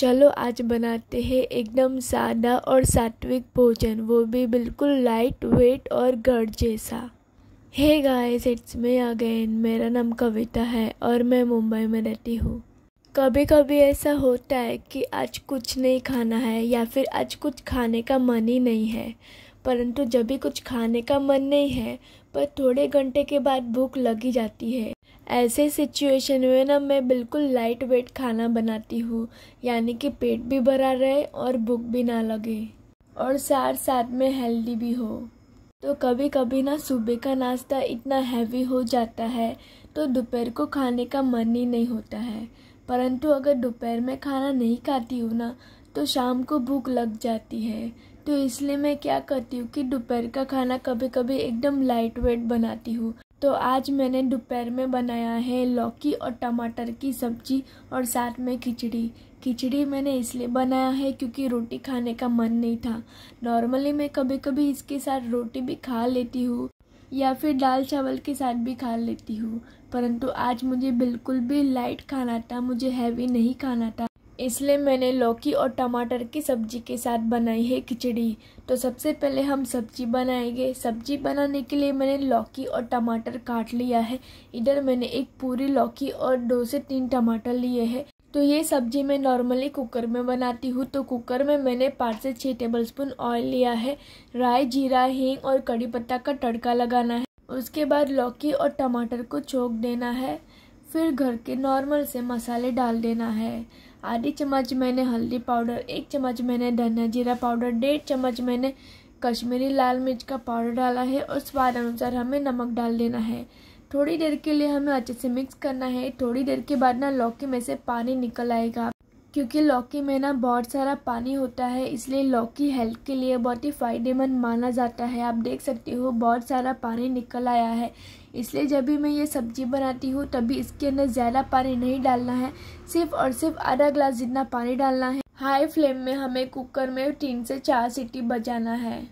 चलो आज बनाते हैं एकदम सादा और सात्विक भोजन वो भी बिल्कुल लाइट वेट और घर जैसा hey guys it's me again मेरा नाम कविता है और मैं मुंबई में रहती हूँ कभी कभी ऐसा होता है कि आज कुछ नहीं खाना है या फिर आज कुछ खाने का मन ही नहीं है परंतु जब भी कुछ खाने का मन नहीं है पर थोड़े घंटे के बाद भूख लगी जाती है ऐसे सिचुएशन में ना मैं बिल्कुल लाइट वेट खाना बनाती हूँ यानी कि पेट भी भरा रहे और भूख भी ना लगे और साथ साथ में हेल्दी भी हो तो कभी कभी ना सुबह का नाश्ता इतना हैवी हो जाता है तो दोपहर को खाने का मन ही नहीं होता है परंतु अगर दोपहर में खाना नहीं खाती हूँ ना तो शाम को भूख लग जाती है तो इसलिए मैं क्या करती हूँ कि दोपहर का खाना कभी कभी एकदम लाइट वेट बनाती हूँ तो आज मैंने दोपहर में बनाया है लौकी और टमाटर की सब्जी और साथ में खिचड़ी खिचड़ी मैंने इसलिए बनाया है क्योंकि रोटी खाने का मन नहीं था नॉर्मली मैं कभी कभी इसके साथ रोटी भी खा लेती हूँ या फिर दाल चावल के साथ भी खा लेती हूँ परंतु आज मुझे बिल्कुल भी लाइट खाना था मुझे हैवी नहीं खाना था इसलिए मैंने लौकी और टमाटर की सब्जी के साथ बनाई है खिचड़ी तो सबसे पहले हम सब्जी बनाएंगे सब्जी बनाने के लिए मैंने लौकी और टमाटर काट लिया है इधर मैंने एक पूरी लौकी और दो से तीन टमाटर लिए हैं तो ये सब्जी मैं नॉर्मली कुकर में बनाती हूँ तो कुकर में मैंने पाँच से छः टेबलस्पून ऑयल लिया है राय जीरा हींग और कड़ी पत्ता का तड़का लगाना है उसके बाद लौकी और टमाटर को चोक देना है फिर घर के नॉर्मल से मसाले डाल देना है आधी चम्मच मैंने हल्दी पाउडर एक चम्मच मैंने धनिया जीरा पाउडर डेढ़ चम्मच मैंने कश्मीरी लाल मिर्च का पाउडर डाला है और स्वाद अनुसार हमें नमक डाल देना है थोड़ी देर के लिए हमें अच्छे से मिक्स करना है थोड़ी देर के बाद ना लौकी में से पानी निकल आएगा क्योंकि लौकी में ना बहुत सारा पानी होता है इसलिए लौकी हेल्थ के लिए बहुत ही फ़ायदेमंद माना जाता है आप देख सकते हो बहुत सारा पानी निकल आया है इसलिए जब भी मैं ये सब्ज़ी बनाती हूँ तभी इसके अंदर ज़्यादा पानी नहीं डालना है सिर्फ और सिर्फ आधा ग्लास जितना पानी डालना है हाई फ्लेम में हमें कुकर में तीन से चार सीटी बजाना है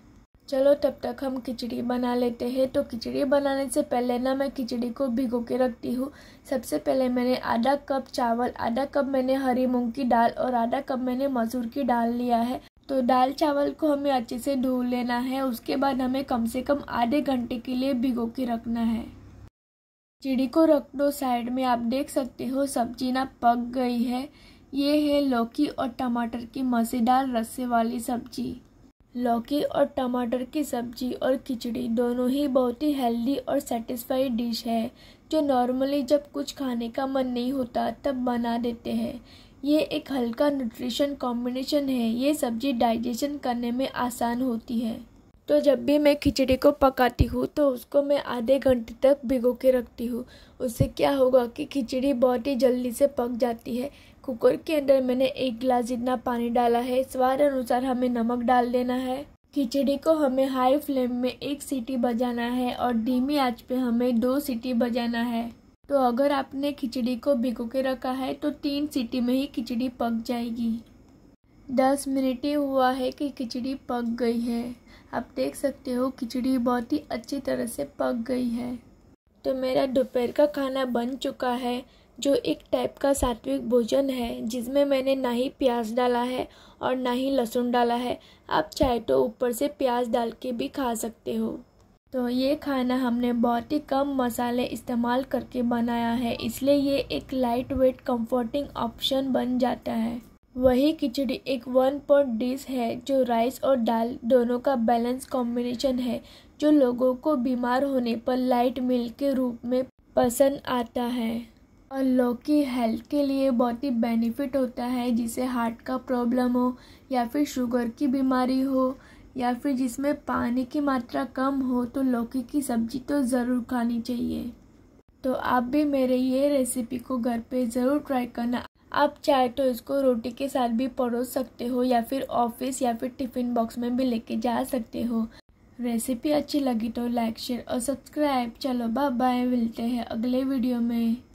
चलो तब तक हम खिचड़ी बना लेते हैं तो खिचड़ी बनाने से पहले ना मैं खिचड़ी को भिगो के रखती हूँ सबसे पहले मैंने आधा कप चावल आधा कप मैंने हरी मूंग की दाल और आधा कप मैंने मसूर की दाल लिया है तो दाल चावल को हमें अच्छे से धो लेना है उसके बाद हमें कम से कम आधे घंटे के लिए भिगो के रखना है खिचड़ी को रख दो साइड में आप देख सकते हो सब्जी ना पक गई है ये है लौकी और टमाटर की मज़ेदार रस्से वाली सब्जी लौकी और टमाटर की सब्जी और खिचड़ी दोनों ही बहुत ही हेल्दी और सेटिस्फाइड डिश है जो नॉर्मली जब कुछ खाने का मन नहीं होता तब बना देते हैं ये एक हल्का न्यूट्रिशन कॉम्बिनेशन है ये सब्जी डाइजेशन करने में आसान होती है तो जब भी मैं खिचड़ी को पकाती हूँ तो उसको मैं आधे घंटे तक भिगो के रखती हूँ उससे क्या होगा कि खिचड़ी बहुत ही जल्दी से पक जाती है कुकर के अंदर मैंने एक गिलास जितना पानी डाला है स्वाद अनुसार हमें नमक डाल देना है खिचड़ी को हमें हाई फ्लेम में एक सीटी बजाना है और धीमी आंच पे हमें दो सीटी बजाना है तो अगर आपने खिचड़ी को भिगो के रखा है तो तीन सीटी में ही खिचड़ी पक जाएगी दस मिनट ही हुआ है कि खिचड़ी पक गई है आप देख सकते हो खिचड़ी बहुत ही अच्छी तरह से पक गई है तो मेरा दोपहर का खाना बन चुका है जो एक टाइप का सात्विक भोजन है जिसमें मैंने ना ही प्याज डाला है और ना ही लहसुन डाला है आप चाहे तो ऊपर से प्याज डाल के भी खा सकते हो तो ये खाना हमने बहुत ही कम मसाले इस्तेमाल करके बनाया है इसलिए ये एक लाइट वेट कम्फर्टिंग ऑप्शन बन जाता है वही खिचड़ी एक वन पॉइंट डिश है जो राइस और दाल दोनों का बैलेंस कॉम्बिनेशन है जो लोगों को बीमार होने पर लाइट मील के रूप में पसंद आता है और लौकी हेल्थ के लिए बहुत ही बेनिफिट होता है जिसे हार्ट का प्रॉब्लम हो या फिर शुगर की बीमारी हो या फिर जिसमें पानी की मात्रा कम हो तो लौकी की सब्जी तो ज़रूर खानी चाहिए तो आप भी मेरे ये रेसिपी को घर पे ज़रूर ट्राई करना आप चाहे तो इसको रोटी के साथ भी परोस सकते हो या फिर ऑफिस या फिर टिफ़िन बॉक्स में भी लेके जा सकते हो रेसिपी अच्छी लगी तो लाइक शेयर और सब्सक्राइब चलो बाय बाय मिलते हैं अगले वीडियो में